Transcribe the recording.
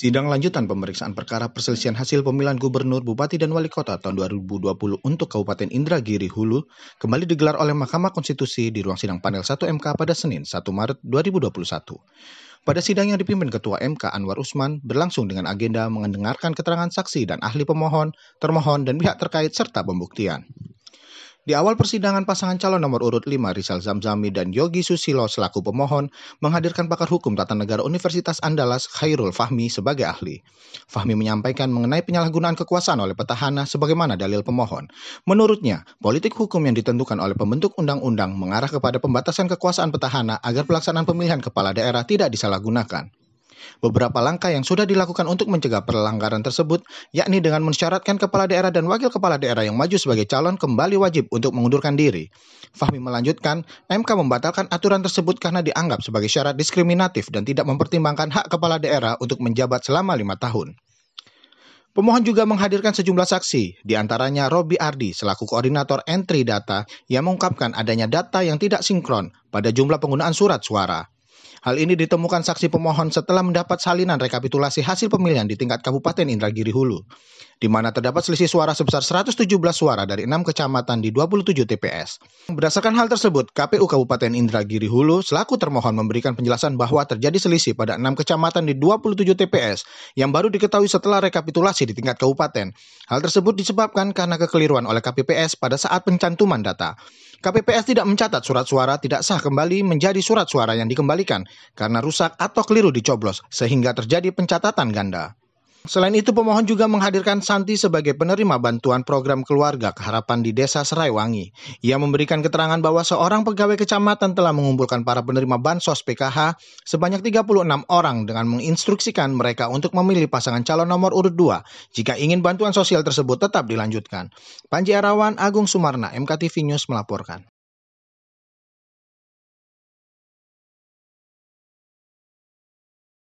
Sidang lanjutan pemeriksaan perkara perselisihan hasil pemilihan gubernur, bupati, dan wali kota tahun 2020 untuk Kabupaten Indragiri Hulu kembali digelar oleh Mahkamah Konstitusi di ruang sidang panel 1 MK pada Senin 1 Maret 2021. Pada sidang yang dipimpin Ketua MK Anwar Usman berlangsung dengan agenda mendengarkan keterangan saksi dan ahli pemohon, termohon, dan pihak terkait serta pembuktian. Di awal persidangan pasangan calon nomor urut 5 Rizal Zamzami dan Yogi Susilo selaku pemohon menghadirkan pakar hukum tata negara Universitas Andalas Khairul Fahmi sebagai ahli. Fahmi menyampaikan mengenai penyalahgunaan kekuasaan oleh petahana sebagaimana dalil pemohon. Menurutnya, politik hukum yang ditentukan oleh pembentuk undang-undang mengarah kepada pembatasan kekuasaan petahana agar pelaksanaan pemilihan kepala daerah tidak disalahgunakan beberapa langkah yang sudah dilakukan untuk mencegah pelanggaran tersebut, yakni dengan mensyaratkan kepala daerah dan wakil kepala daerah yang maju sebagai calon kembali wajib untuk mengundurkan diri. Fahmi melanjutkan, MK membatalkan aturan tersebut karena dianggap sebagai syarat diskriminatif dan tidak mempertimbangkan hak kepala daerah untuk menjabat selama lima tahun. Pemohon juga menghadirkan sejumlah saksi, diantaranya Robi Ardi selaku koordinator entry data yang mengungkapkan adanya data yang tidak sinkron pada jumlah penggunaan surat suara. Hal ini ditemukan saksi pemohon setelah mendapat salinan rekapitulasi hasil pemilihan di tingkat Kabupaten Indragiri Hulu di mana terdapat selisih suara sebesar 117 suara dari 6 kecamatan di 27 TPS. Berdasarkan hal tersebut, KPU Kabupaten Indragiri Hulu selaku termohon memberikan penjelasan bahwa terjadi selisih pada 6 kecamatan di 27 TPS yang baru diketahui setelah rekapitulasi di tingkat kabupaten. Hal tersebut disebabkan karena kekeliruan oleh KPPS pada saat pencantuman data. KPPS tidak mencatat surat suara tidak sah kembali menjadi surat suara yang dikembalikan karena rusak atau keliru dicoblos sehingga terjadi pencatatan ganda. Selain itu, pemohon juga menghadirkan Santi sebagai penerima bantuan program keluarga keharapan di Desa Seraiwangi. Ia memberikan keterangan bahwa seorang pegawai kecamatan telah mengumpulkan para penerima bansos PKH sebanyak 36 orang dengan menginstruksikan mereka untuk memilih pasangan calon nomor urut 2 jika ingin bantuan sosial tersebut tetap dilanjutkan. Panji Arawan, Agung Sumarna, MKTV News melaporkan.